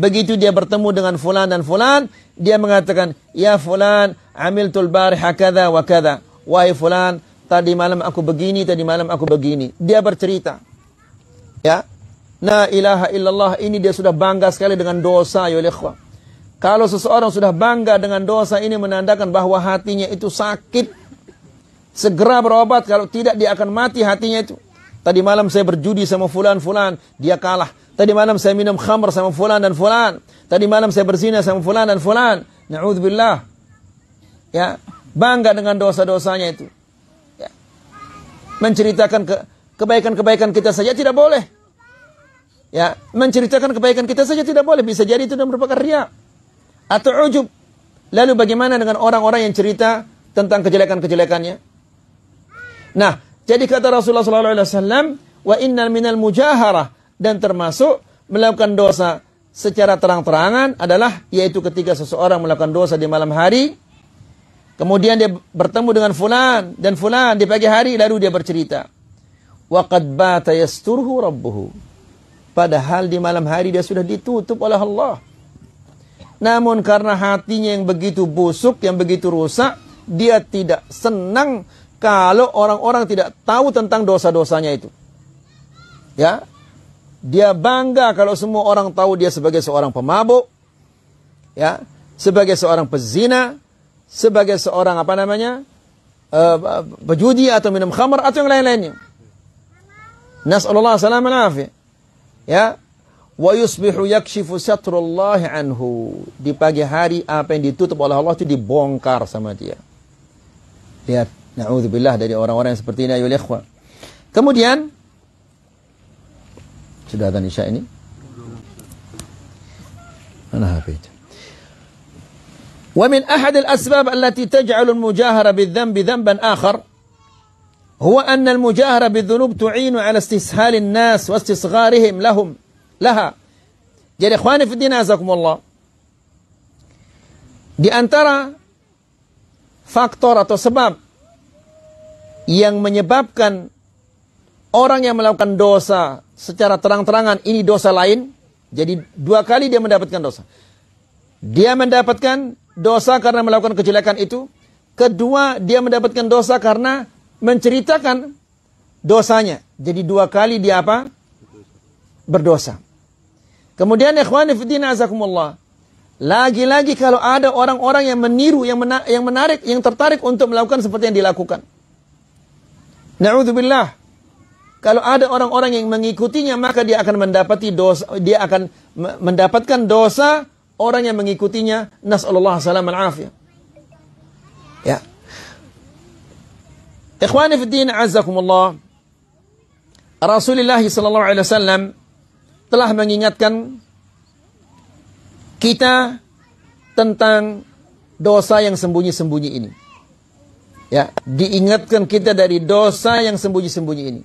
Begitu dia bertemu dengan fulan dan fulan, dia mengatakan, Ya fulan, amil tulbari hakada wa kada. Wahai fulan, tadi malam aku begini, tadi malam aku begini. Dia bercerita. Ya. Na ilaha illallah, ini dia sudah bangga sekali dengan dosa, ya ikhwah. Kalau seseorang sudah bangga dengan dosa ini menandakan bahwa hatinya itu sakit. Segera berobat, kalau tidak dia akan mati hatinya itu. Tadi malam saya berjudi sama fulan-fulan, dia kalah. Tadi malam saya minum khamr sama fulan dan fulan. Tadi malam saya berzina sama fulan dan fulan. Na'udzubillah. Ya, bangga dengan dosa-dosanya itu. Ya. Menceritakan ke, kebaikan-kebaikan kita saja tidak boleh. Ya, menceritakan kebaikan kita saja tidak boleh. Bisa jadi itu merupakan riya atau ujub. Lalu bagaimana dengan orang-orang yang cerita tentang kejelekan-kejelekannya? Nah, jadi kata Rasulullah sallallahu alaihi wasallam, "Wa innal minal mujaharah dan termasuk melakukan dosa secara terang-terangan adalah yaitu ketika seseorang melakukan dosa di malam hari kemudian dia bertemu dengan fulan dan fulan di pagi hari lalu dia bercerita waqad bata yasturhu rabbuhu padahal di malam hari dia sudah ditutup oleh Allah namun karena hatinya yang begitu busuk yang begitu rusak dia tidak senang kalau orang-orang tidak tahu tentang dosa-dosanya itu ya dia bangga kalau semua orang tahu dia sebagai seorang pemabuk, ya, sebagai seorang pezina, sebagai seorang apa namanya, uh, eh, pejudi atau minum khamar atau yang lain-lainnya. Nasallallahu salam alaafi. Ya, wa yusbihu yakshifu satrullahi anhu. Di pagi hari apa yang ditutup oleh Allah itu dibongkar sama dia. Lihat, na'udzubillah dari orang-orang yang seperti ini ayol ikhwan. Kemudian Sudah هذا نشائني أنا هابيت ومن أحد الأسباب التي تجعل المجاهرة بالذنب ذنبا آخر هو أن المجاهرة بالذنوب تعين على استسهال الناس واستصغارهم لهم لها jadi ikhwani fi din azakumullah di antara faktor atau sebab yang menyebabkan Orang yang melakukan dosa secara terang-terangan ini dosa lain. Jadi dua kali dia mendapatkan dosa. Dia mendapatkan dosa karena melakukan kejelekan itu. Kedua, dia mendapatkan dosa karena menceritakan dosanya. Jadi dua kali dia apa? Berdosa. Kemudian ikhwanifidina azakumullah. Lagi-lagi kalau ada orang-orang yang meniru, yang menarik, yang menarik, yang tertarik untuk melakukan seperti yang dilakukan. Nauzubillah. Kalau ada orang-orang yang mengikutinya maka dia akan mendapati dosa dia akan mendapatkan dosa orang yang mengikutinya nasallahu salam wasallam Ya. Ikhwani fi din azakumullah Rasulullah sallallahu alaihi wasallam telah mengingatkan kita tentang dosa yang sembunyi-sembunyi ini. Ya, diingatkan kita dari dosa yang sembunyi-sembunyi ini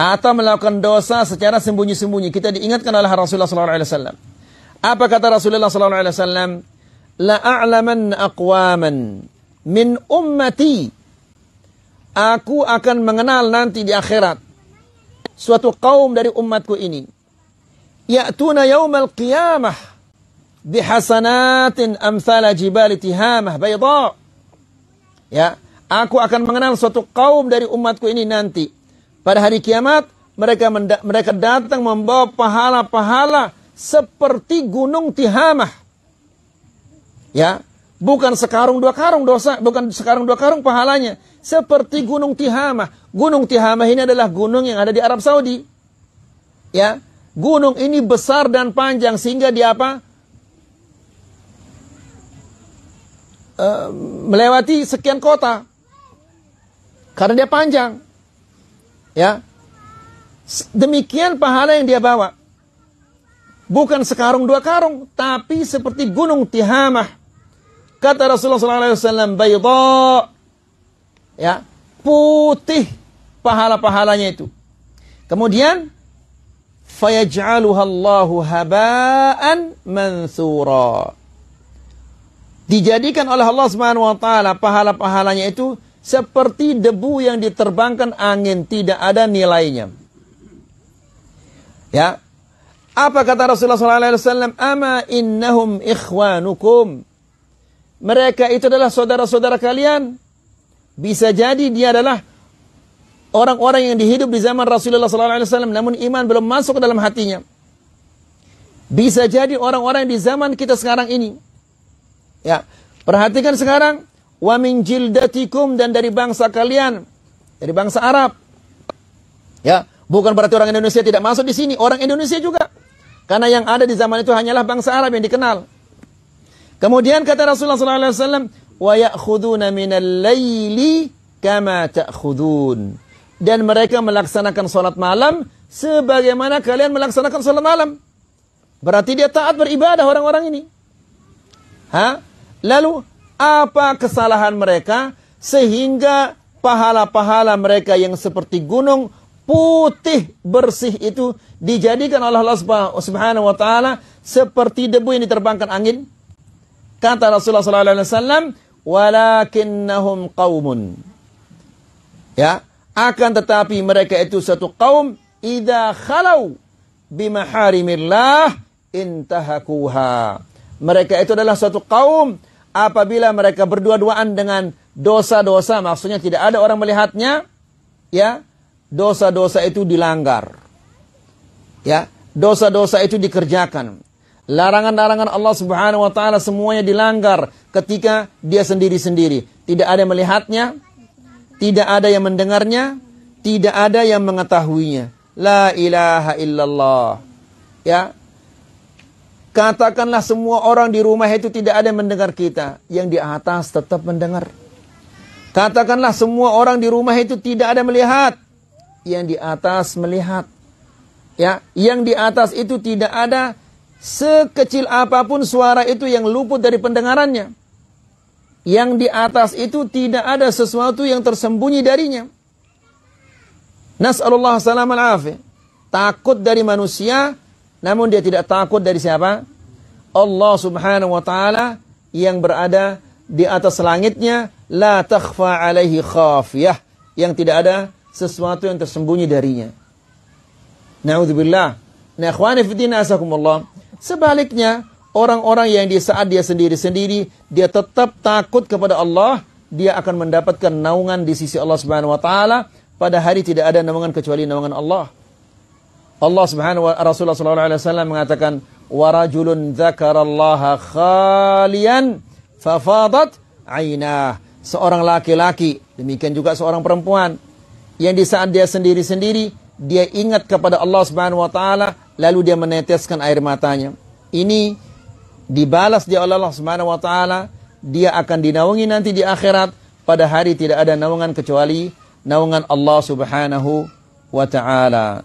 atau melakukan dosa secara sembunyi-sembunyi. Kita diingatkan oleh Rasulullah sallallahu alaihi wasallam. Apa kata Rasulullah sallallahu alaihi wasallam? La a'laman aqwaman min ummati. Aku akan mengenal nanti di akhirat suatu kaum dari umatku ini. Ya'tuna yaumal qiyamah bihasanatin amthal jibal tihamah bayda. Ya, aku akan mengenal suatu kaum dari umatku ini nanti pada hari kiamat, mereka mereka datang membawa pahala-pahala seperti gunung Tihamah. Ya, bukan sekarung dua karung dosa, bukan sekarung dua karung pahalanya, seperti gunung Tihamah. Gunung Tihamah ini adalah gunung yang ada di Arab Saudi. Ya, gunung ini besar dan panjang sehingga dia apa? Eh, melewati sekian kota. Karena dia panjang ya demikian pahala yang dia bawa bukan sekarung dua karung tapi seperti gunung Tihamah kata Rasulullah SAW bayda ya putih pahala-pahalanya itu kemudian fayaj'aluhallahu haba'an mansura dijadikan oleh Allah Subhanahu wa taala pahala-pahalanya itu seperti debu yang diterbangkan angin tidak ada nilainya. Ya. Apa kata Rasulullah SAW? Ama innahum ikhwanukum. Mereka itu adalah saudara-saudara kalian. Bisa jadi dia adalah orang-orang yang dihidup di zaman Rasulullah SAW. Namun iman belum masuk ke dalam hatinya. Bisa jadi orang-orang di zaman kita sekarang ini. Ya, perhatikan sekarang wa min jildatikum dan dari bangsa kalian, dari bangsa Arab. Ya, bukan berarti orang Indonesia tidak masuk di sini, orang Indonesia juga. Karena yang ada di zaman itu hanyalah bangsa Arab yang dikenal. Kemudian kata Rasulullah sallallahu alaihi wasallam, "Wa ya'khuduna minal laili kama ta'khudun." Dan mereka melaksanakan salat malam sebagaimana kalian melaksanakan salat malam. Berarti dia taat beribadah orang-orang ini. Ha? Lalu apa kesalahan mereka sehingga pahala-pahala mereka yang seperti gunung putih bersih itu dijadikan oleh Allah Subhanahu wa taala seperti debu yang diterbangkan angin? Kata Rasulullah sallallahu alaihi wasallam, "Walakinnahum qaumun." Ya, akan tetapi mereka itu satu kaum idza khalau bimaharimillah intahakuha. Mereka itu adalah satu kaum apabila mereka berdua-duaan dengan dosa-dosa, maksudnya tidak ada orang melihatnya, ya, dosa-dosa itu dilanggar. Ya, dosa-dosa itu dikerjakan. Larangan-larangan Allah Subhanahu wa taala semuanya dilanggar ketika dia sendiri-sendiri. Tidak ada yang melihatnya, tidak ada yang mendengarnya, tidak ada yang mengetahuinya. La ilaha illallah. Ya, Katakanlah semua orang di rumah itu tidak ada yang mendengar kita. Yang di atas tetap mendengar. Katakanlah semua orang di rumah itu tidak ada melihat. Yang di atas melihat. Ya, yang di atas itu tidak ada sekecil apapun suara itu yang luput dari pendengarannya. Yang di atas itu tidak ada sesuatu yang tersembunyi darinya. Nas'alullah salam al Takut dari manusia namun dia tidak takut dari siapa? Allah subhanahu wa ta'ala yang berada di atas langitnya. La takhfa alaihi khafiyah. Yang tidak ada sesuatu yang tersembunyi darinya. Na'udzubillah. Nah, asakumullah. Sebaliknya, orang-orang yang di saat dia sendiri-sendiri, dia tetap takut kepada Allah, dia akan mendapatkan naungan di sisi Allah Subhanahu wa taala. Pada hari tidak ada naungan kecuali naungan Allah. Allah Subhanahu wa Rasulullah sallallahu alaihi wasallam mengatakan wa rajulun dzakarallaha khalian fafadat ainah. Seorang laki-laki, demikian juga seorang perempuan yang di saat dia sendiri-sendiri dia ingat kepada Allah Subhanahu wa taala lalu dia meneteskan air matanya. Ini dibalas dia oleh Allah Subhanahu wa taala, dia akan dinaungi nanti di akhirat pada hari tidak ada naungan kecuali naungan Allah Subhanahu wa taala.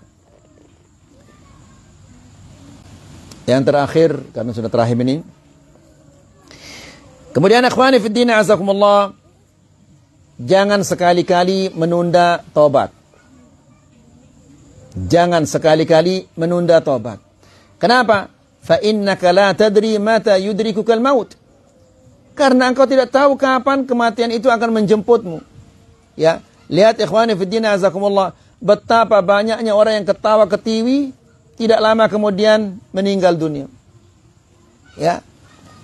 Yang terakhir karena sudah terakhir ini. Kemudian akhwani fi din azakumullah jangan sekali-kali menunda tobat. Jangan sekali-kali menunda tobat. Kenapa? Fa innaka la tadri mata yudrikukal maut. Karena engkau tidak tahu kapan kematian itu akan menjemputmu. Ya, lihat ikhwani fi din azakumullah betapa banyaknya orang yang ketawa ketiwi tidak lama kemudian meninggal dunia. Ya.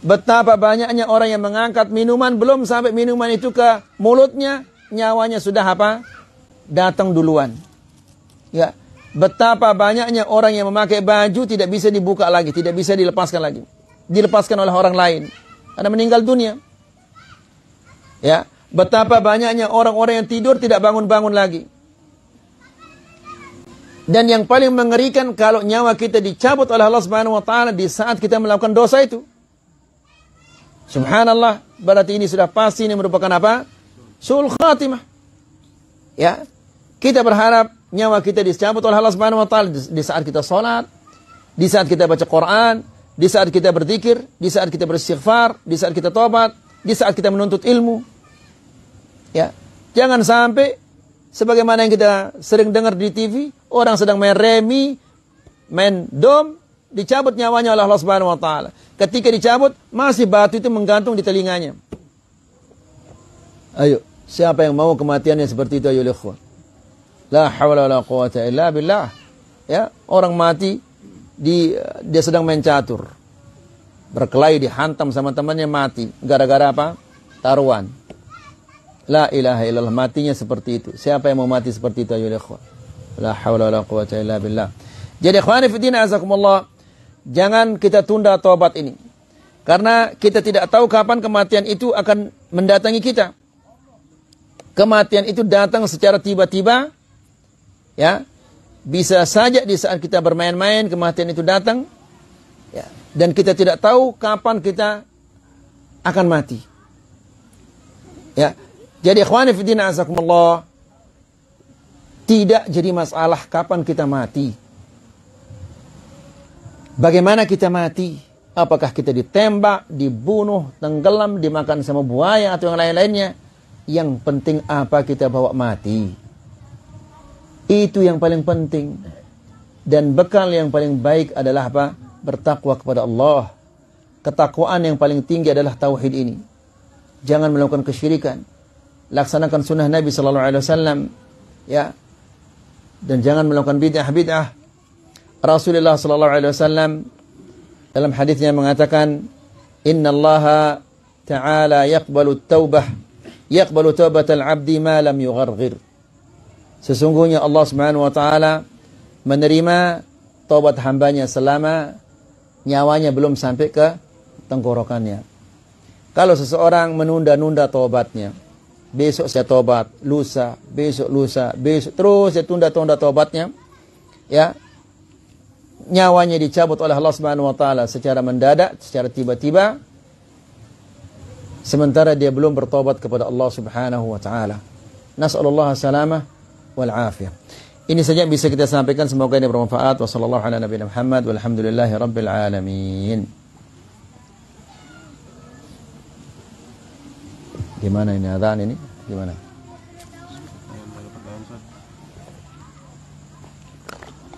Betapa banyaknya orang yang mengangkat minuman belum sampai minuman itu ke mulutnya, nyawanya sudah apa? datang duluan. Ya. Betapa banyaknya orang yang memakai baju tidak bisa dibuka lagi, tidak bisa dilepaskan lagi. Dilepaskan oleh orang lain karena meninggal dunia. Ya. Betapa banyaknya orang-orang yang tidur tidak bangun-bangun lagi. Dan yang paling mengerikan kalau nyawa kita dicabut oleh Allah Subhanahu wa taala di saat kita melakukan dosa itu. Subhanallah, berarti ini sudah pasti ini merupakan apa? Sul khatimah. Ya. Kita berharap nyawa kita dicabut oleh Allah Subhanahu wa taala di saat kita salat, di saat kita baca Quran, di saat kita berzikir, di saat kita beristighfar, di saat kita tobat, di saat kita menuntut ilmu. Ya. Jangan sampai Sebagaimana yang kita sering dengar di TV, orang sedang main remi, main dom, dicabut nyawanya oleh Allah Subhanahu wa taala. Ketika dicabut, masih batu itu menggantung di telinganya. Ayo, siapa yang mau kematiannya seperti itu ayo ikhwan. La haula wala quwata illa billah. Ya, orang mati di dia sedang main catur. Berkelahi dihantam sama temannya mati gara-gara apa? Taruhan. La ilaha illallah matinya seperti itu. Siapa yang mau mati seperti itu ayo ikhwan. La haula la quwata illa billah. Jadi ikhwan fillah azakumullah, jangan kita tunda taubat ini. Karena kita tidak tahu kapan kematian itu akan mendatangi kita. Kematian itu datang secara tiba-tiba. Ya. Bisa saja di saat kita bermain-main kematian itu datang. Ya. Dan kita tidak tahu kapan kita akan mati. Ya, jadi ikhwani fiddin azakumullah. Tidak jadi masalah kapan kita mati. Bagaimana kita mati? Apakah kita ditembak, dibunuh, tenggelam, dimakan sama buaya atau yang lain-lainnya? Yang penting apa kita bawa mati. Itu yang paling penting. Dan bekal yang paling baik adalah apa? Bertakwa kepada Allah. Ketakwaan yang paling tinggi adalah tauhid ini. Jangan melakukan kesyirikan laksanakan sunnah Nabi Sallallahu Alaihi Wasallam ya dan jangan melakukan bid'ah bid'ah Rasulullah Sallallahu Alaihi Wasallam dalam hadisnya mengatakan Inna Allah Taala yakbalu taubah yakbalu taubat al abdi ma lam yugharghir sesungguhnya Allah Subhanahu Wa Taala menerima taubat hambanya selama nyawanya belum sampai ke tenggorokannya kalau seseorang menunda-nunda taubatnya besok saya tobat, lusa, besok lusa, besok terus saya tunda-tunda tobatnya. Ya. Nyawanya dicabut oleh Allah Subhanahu wa taala secara mendadak, secara tiba-tiba. Sementara dia belum bertobat kepada Allah Subhanahu wa taala. Nasallallahu salamah wal afiyah. Ini saja yang bisa kita sampaikan semoga ini bermanfaat. Wassallallahu ala nabiyina Muhammad walhamdulillahi rabbil alamin. Gimana ini adhan ini? Gimana?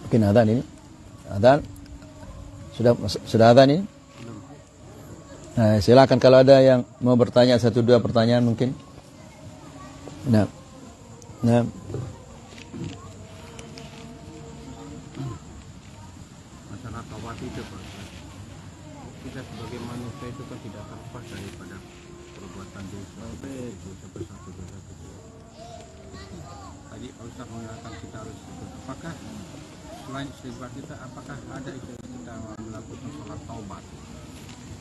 Mungkin adhan ini? Adhan? Sudah sudah adhan ini? Nah, silakan kalau ada yang mau bertanya satu dua pertanyaan mungkin. Nah. Nah. selain istighfar kita apakah ada itu kita melakukan sholat taubat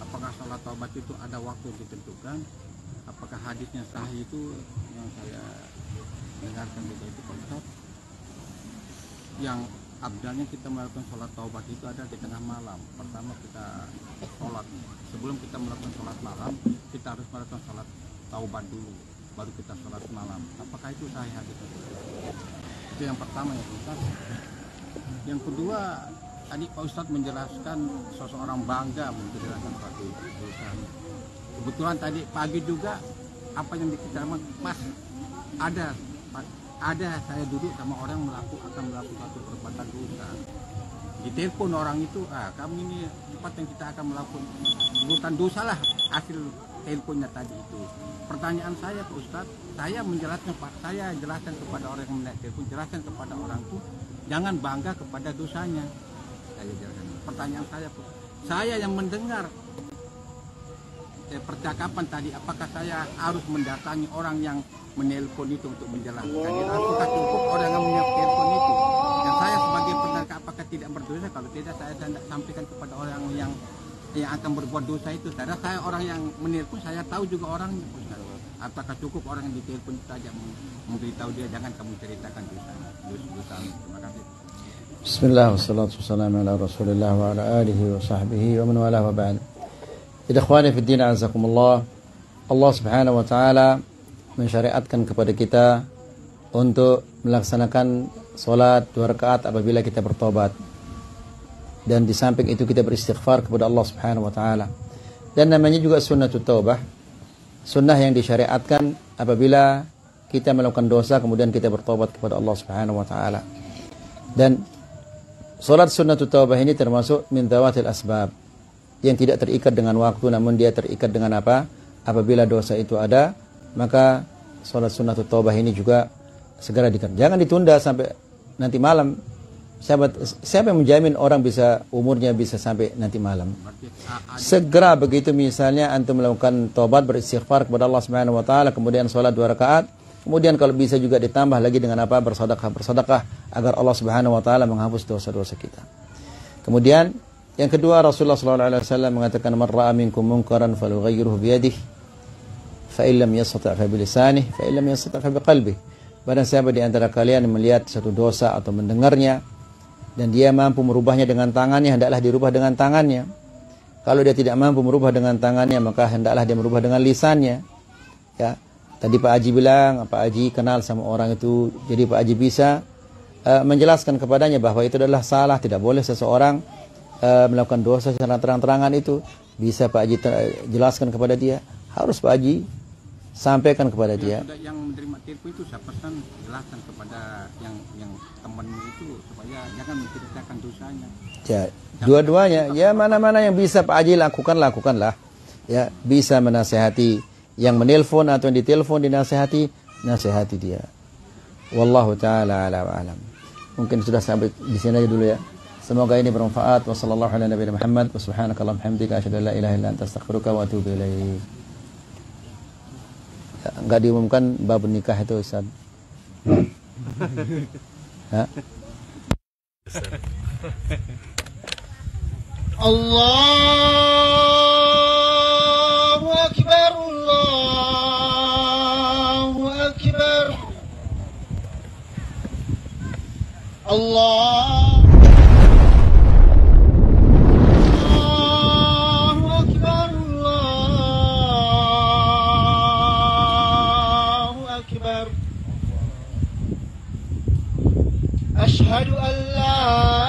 apakah sholat taubat itu ada waktu ditentukan apakah hadisnya sahih itu yang saya dengarkan juga itu konsep yang abdalnya kita melakukan sholat taubat itu ada di tengah malam pertama kita sholat sebelum kita melakukan sholat malam kita harus melakukan sholat taubat dulu baru kita sholat malam apakah itu sahih hadisnya itu yang pertama yang kita yang kedua, tadi Pak Ustadz menjelaskan seseorang bangga menjelaskan satu perusahaan. Kebetulan tadi pagi juga apa yang dikatakan pas ada ada saya duduk sama orang melakukan akan melakukan satu perbuatan dosa. Ditelepon orang itu, ah kami ini tempat yang kita akan melakukan perbuatan dosa lah hasil teleponnya tadi itu. Pertanyaan saya Pak Ustadz, saya menjelaskan Pak, saya jelaskan kepada orang yang menelpon jelaskan kepada orang itu Jangan bangga kepada dosanya. Pertanyaan saya, saya yang mendengar eh, percakapan tadi, apakah saya harus mendatangi orang yang menelpon itu untuk menjelaskan? Apakah cukup orang yang menelpon itu? Dan saya sebagai pendengar apakah tidak berdosa? Kalau tidak, saya tidak sampaikan kepada orang yang yang akan berbuat dosa itu. Karena saya orang yang menelpon, saya tahu juga orangnya. Ustaz apakah cukup orang yang ditelepon saja memberitahu dia jangan kamu ceritakan di sana. terima kasih Bismillah wassalatu wassalamu ala Rasulillah wa ala alihi wa sahbihi wa man wala wa ba'd. Ila ikhwani fi din azakumullah. Allah Subhanahu wa taala mensyariatkan kepada kita untuk melaksanakan salat dua rakaat apabila kita bertobat. Dan di samping itu kita beristighfar kepada Allah Subhanahu wa taala. Dan namanya juga sunnatut taubah sunnah yang disyariatkan apabila kita melakukan dosa kemudian kita bertobat kepada Allah Subhanahu wa taala. Dan salat sunnatut taubah ini termasuk min dawatil asbab yang tidak terikat dengan waktu namun dia terikat dengan apa? Apabila dosa itu ada, maka salat sunnatut taubah ini juga segera dikerjakan. Jangan ditunda sampai nanti malam Siapa, siapa yang menjamin orang bisa umurnya bisa sampai nanti malam? Segera begitu misalnya antum melakukan tobat beristighfar kepada Allah Subhanahu wa taala, kemudian sholat dua rakaat, kemudian kalau bisa juga ditambah lagi dengan apa? bersedekah, bersedekah agar Allah Subhanahu wa taala menghapus dosa-dosa kita. Kemudian yang kedua Rasulullah sallallahu alaihi wasallam mengatakan man ra'a minkum munkaran falyughayyirhu biyadihi fa lam yastati' fa bilisanih fa lam yastati' fa biqalbihi. Barang siapa di antara kalian melihat satu dosa atau mendengarnya, dan dia mampu merubahnya dengan tangannya hendaklah dirubah dengan tangannya kalau dia tidak mampu merubah dengan tangannya maka hendaklah dia merubah dengan lisannya ya tadi Pak Haji bilang Pak Haji kenal sama orang itu jadi Pak Haji bisa uh, menjelaskan kepadanya bahwa itu adalah salah tidak boleh seseorang uh, melakukan dosa secara terang-terangan itu bisa Pak Haji jelaskan kepada dia harus Pak Haji sampaikan kepada dia. yang menerima telepon itu saya pesan jelaskan kepada yang yang temanmu itu supaya jangan menceritakan dosanya. Ya, dua-duanya. Ya mana-mana yang bisa Pak Haji lakukan lakukanlah. Ya, bisa menasehati yang menelpon atau yang ditelepon dinasehati, nasehati dia. Wallahu taala ala alam. Mungkin sudah sampai di sini aja dulu ya. Semoga ini bermanfaat. Wassallallahu ala nabiyina Muhammad wa subhanakallahumma hamdika asyhadu an la ilaha illa anta astaghfiruka wa atubu ilaik nggak diumumkan bab nikah itu Ustaz. ya. Allahu akbar Allahu akbar Allah أشهد أن لا